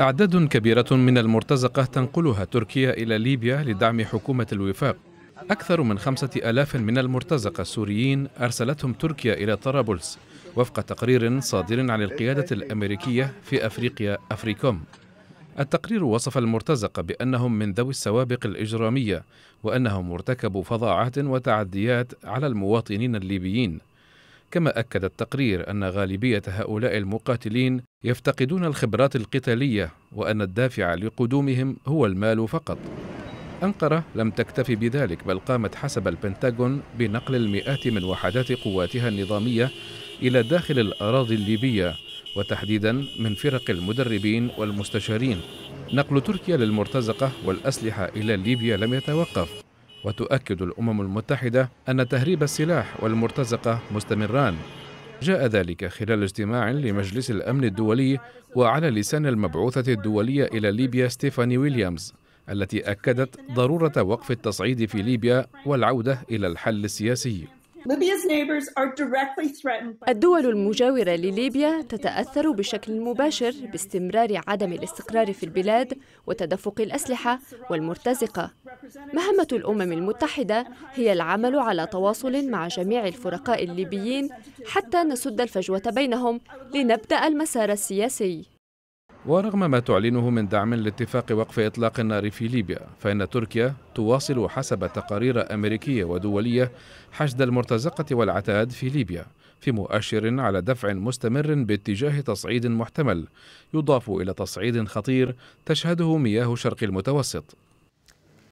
أعداد كبيرة من المرتزقة تنقلها تركيا إلى ليبيا لدعم حكومة الوفاق أكثر من خمسة ألاف من المرتزقة السوريين أرسلتهم تركيا إلى طرابلس وفق تقرير صادر عن القيادة الأمريكية في أفريقيا أفريكوم التقرير وصف المرتزقة بأنهم من ذوي السوابق الإجرامية وأنهم ارتكبوا فظاعات وتعديات على المواطنين الليبيين كما أكد التقرير أن غالبية هؤلاء المقاتلين يفتقدون الخبرات القتالية وأن الدافع لقدومهم هو المال فقط. أنقرة لم تكتفي بذلك بل قامت حسب البنتاغون بنقل المئات من وحدات قواتها النظامية إلى داخل الأراضي الليبية وتحديدا من فرق المدربين والمستشارين. نقل تركيا للمرتزقة والأسلحة إلى ليبيا لم يتوقف وتؤكد الامم المتحده ان تهريب السلاح والمرتزقه مستمران جاء ذلك خلال اجتماع لمجلس الامن الدولي وعلى لسان المبعوثه الدوليه الى ليبيا ستيفاني ويليامز التي اكدت ضروره وقف التصعيد في ليبيا والعوده الى الحل السياسي الدول المجاورة لليبيا تتأثر بشكل مباشر باستمرار عدم الاستقرار في البلاد وتدفق الأسلحة والمرتزقة. مهمة الأمم المتحدة هي العمل على تواصل مع جميع الفرقاء الليبيين حتى نسد الفجوة بينهم لنبدأ المسار السياسي. ورغم ما تعلنه من دعم لاتفاق وقف إطلاق النار في ليبيا فإن تركيا تواصل حسب تقارير أمريكية ودولية حشد المرتزقة والعتاد في ليبيا في مؤشر على دفع مستمر باتجاه تصعيد محتمل يضاف إلى تصعيد خطير تشهده مياه شرق المتوسط